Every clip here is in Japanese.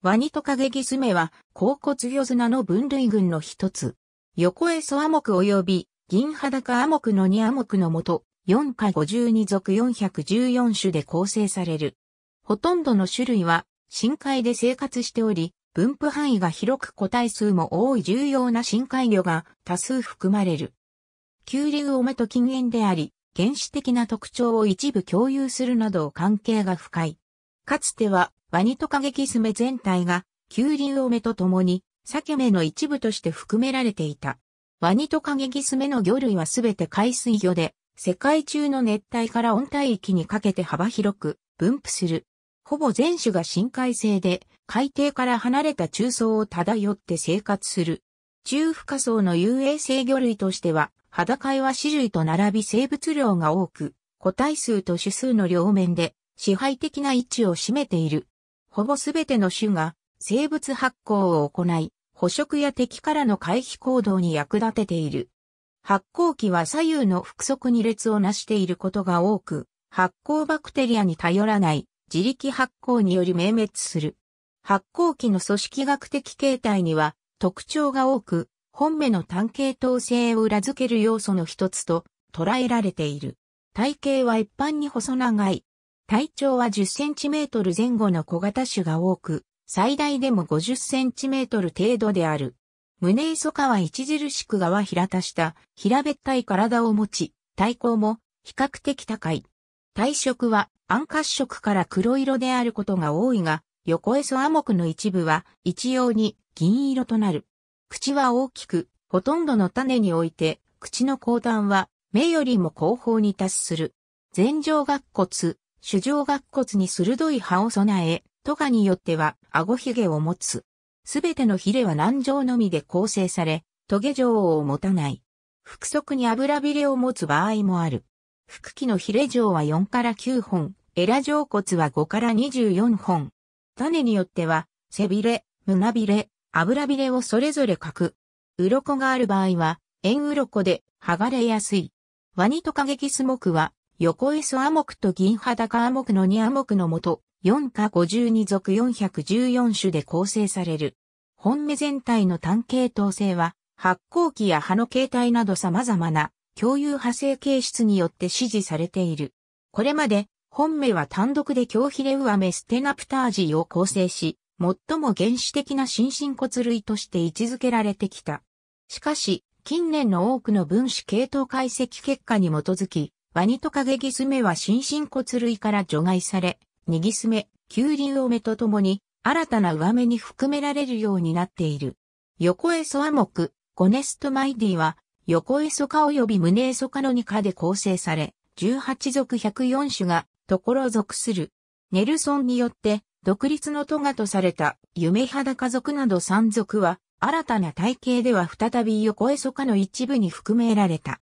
ワニトカゲギスメは、甲骨魚砂の分類群の一つ。横エソアモク及び、銀裸アモクの2アモクのもと、4科52属414種で構成される。ほとんどの種類は、深海で生活しており、分布範囲が広く個体数も多い重要な深海魚が多数含まれる。急流オメと近縁であり、原始的な特徴を一部共有するなど関係が深い。かつてはワニトカゲキスメ全体が、急流オメと共に、サケメの一部として含められていた。ワニトカゲキスメの魚類はすべて海水魚で、世界中の熱帯から温帯域にかけて幅広く分布する。ほぼ全種が深海性で、海底から離れた中層を漂って生活する。中深層の遊泳性魚類としては、裸は種類と並び生物量が多く、個体数と種数の両面で支配的な位置を占めている。ほぼすべての種が生物発光を行い、捕食や敵からの回避行動に役立てている。発光器は左右の複足に列をなしていることが多く、発光バクテリアに頼らない自力発光により明滅する。発光器の組織学的形態には特徴が多く、本目の単系統性を裏付ける要素の一つと捉えられている。体型は一般に細長い、体長は10センチメートル前後の小型種が多く、最大でも50センチメートル程度である。胸磯化は著しく側平たした、平べったい体を持ち、体高も比較的高い。体色は暗褐色から黒色であることが多いが、横へそ。アモクの一部は一様に銀色となる。口は大きく、ほとんどの種において、口の後端は目よりも後方に達する。前上顎骨、主上顎骨に鋭い歯を備え、トガによっては顎髭を持つ。すべてのヒレは軟状のみで構成され、トゲ状を持たない。腹側に油びれを持つ場合もある。腹器のヒレ状は4から9本、エラ状骨は5から24本。種によっては、背びれ、胸びれ、油びれをそれぞれ書く。鱗がある場合は、円鱗で剥がれやすい。ワニトカゲキスモクは、横 S アモクと銀裸アモクの2アモクのもと、4か52属414種で構成される。本目全体の単系統性は、発光器や葉の形態など様々な共有派生形質によって支持されている。これまで、本目は単独で強ヒレウアメステナプタージーを構成し、最も原始的な新進骨類として位置づけられてきた。しかし、近年の多くの分子系統解析結果に基づき、ワニトカゲギスメは新進骨類から除外され、ニギスメ、キュウリウオメとともに、新たな上目に含められるようになっている。横エソアモク、ゴネストマイディは、横エソ科及び胸エソ科の2科で構成され、18属104種が、ところ属する。ネルソンによって、独立のトガとされた、夢家族など3族は、新たな体系では再び横エソ科の一部に含められた。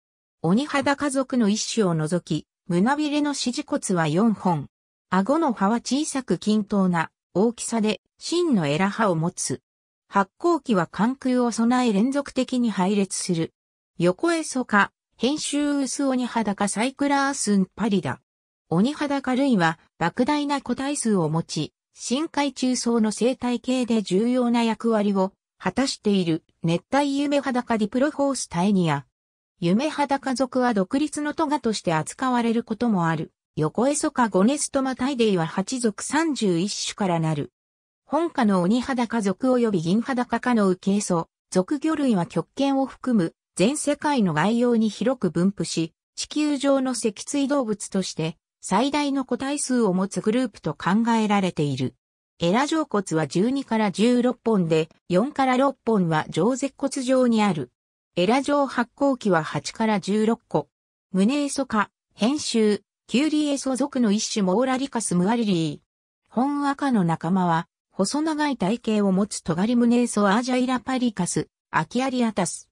鬼肌家族の一種を除き、胸びれの支持骨は4本。顎の葉は小さく均等な大きさで、真のエラ葉を持つ。発光器は関空を備え連続的に配列する。横へそか、編集薄鬼裸サイクラースンパリだ。鬼肌か類は莫大な個体数を持ち、深海中層の生態系で重要な役割を果たしている熱帯夢裸ディプロフォースタイニア。夢肌家族は独立のトガとして扱われることもある。横エソカゴネストマタイデイは8族31種からなる。本家の鬼肌家族及び銀肌家家の受け祖、属魚類は極限を含む全世界の概要に広く分布し、地球上の脊椎動物として最大の個体数を持つグループと考えられている。エラ上骨は12から16本で、4から6本は上舌骨上にある。エラ状発光器は8から16個。ムネエソ科、編集、キュリエソ属の一種モーラリカスムアリリー。本赤の仲間は、細長い体型を持つトガリムネエソアージャイラパリカス、アキアリアタス。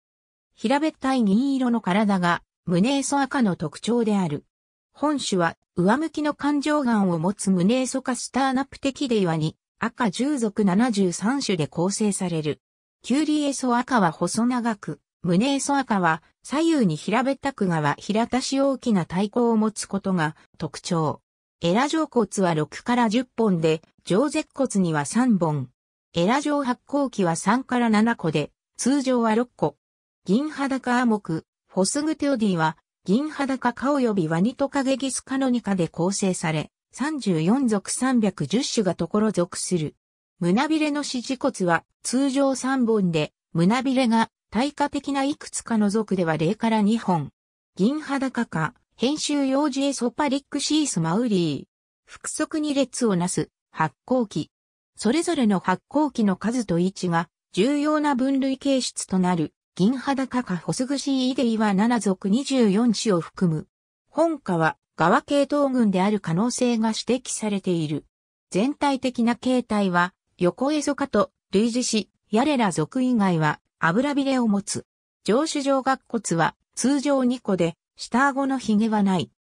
平べったい銀色の体が、ムネエソ赤の特徴である。本種は、上向きの環状眼を持つムネエソカスターナプテキデイワに、赤10属73種で構成される。キュリエソ赤は細長く、胸磯赤は左右に平べったく側平たし大きな体高を持つことが特徴。エラ上骨は6から10本で、上舌骨には3本。エラ上発光器は3から7個で、通常は6個。銀裸アモク、フォスグテオディは、銀裸かよびワニトカゲギスカノニカで構成され、34属310種がところ属する。胸びれの指示骨は通常3本で、胸びれが対価的ないくつかの属では0から2本。銀裸か、編集用ジエソパリックシースマウリー。複足に列をなす発光器。それぞれの発光器の数と位置が重要な分類形質となる銀裸かホスグシーイデイは7属24種を含む。本科は側系統群である可能性が指摘されている。全体的な形態は横エそ科と類似し、ヤレラ属以外は油びれを持つ。上手上顎骨は通常2個で、下顎の髭はない。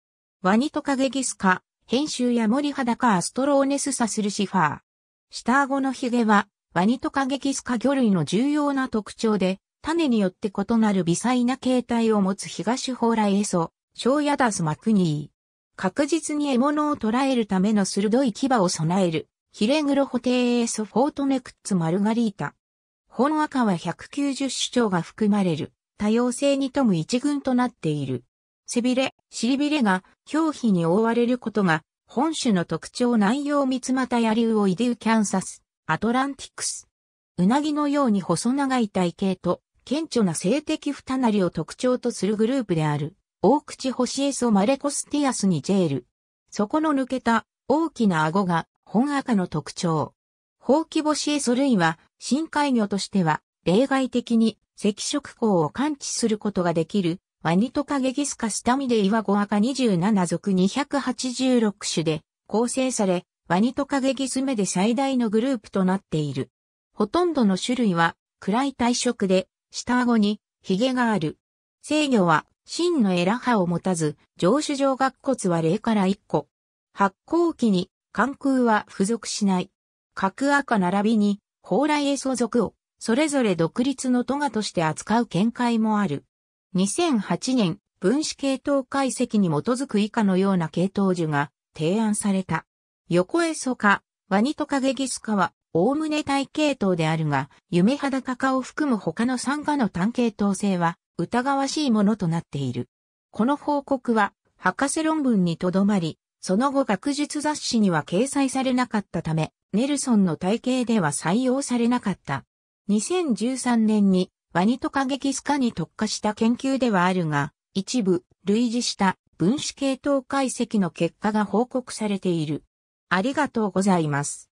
ワニトカゲギスカ、編集や森裸アストローネスサスルシファー。下顎の髭は、ワニトカゲギスカ魚類の重要な特徴で、種によって異なる微細な形態を持つ東蓬莱エソ、ショウヤダスマクニー。確実に獲物を捕らえるための鋭い牙を備える、ヒレグロホテーエソフォートネクッツマルガリータ。本赤は190主張が含まれる、多様性に富む一群となっている。背びれ、尻びれが表皮に覆われることが、本種の特徴内容三つまたやりうデいでキャンサス、アトランティクス。うなぎのように細長い体型と、顕著な性的二たなりを特徴とするグループである、大口ホシエソマレコスティアスにジェール。そこの抜けた大きな顎が本赤の特徴。ホウキボシエソ類は深海魚としては、例外的に赤色光を感知することができる、ワニトカゲギスカスタミデイワゴアカ27属286種で構成され、ワニトカゲギス目で最大のグループとなっている。ほとんどの種類は暗い体色で、下顎に髭がある。制御は真のエラ歯を持たず、上手上顎骨は0から1個。発光器に関空は付属しない。角赤並びに蓬莱へ相続を、それぞれ独立の都がとして扱う見解もある。2008年、分子系統解析に基づく以下のような系統樹が提案された。横江蘇科、ワニトカゲギス科は、おおむね体系統であるが、夢肌カカを含む他の参加の単系統性は、疑わしいものとなっている。この報告は、博士論文にとどまり、その後学術雑誌には掲載されなかったため、ネルソンの体系では採用されなかった。2013年にワニトカゲキスカに特化した研究ではあるが、一部類似した分子系統解析の結果が報告されている。ありがとうございます。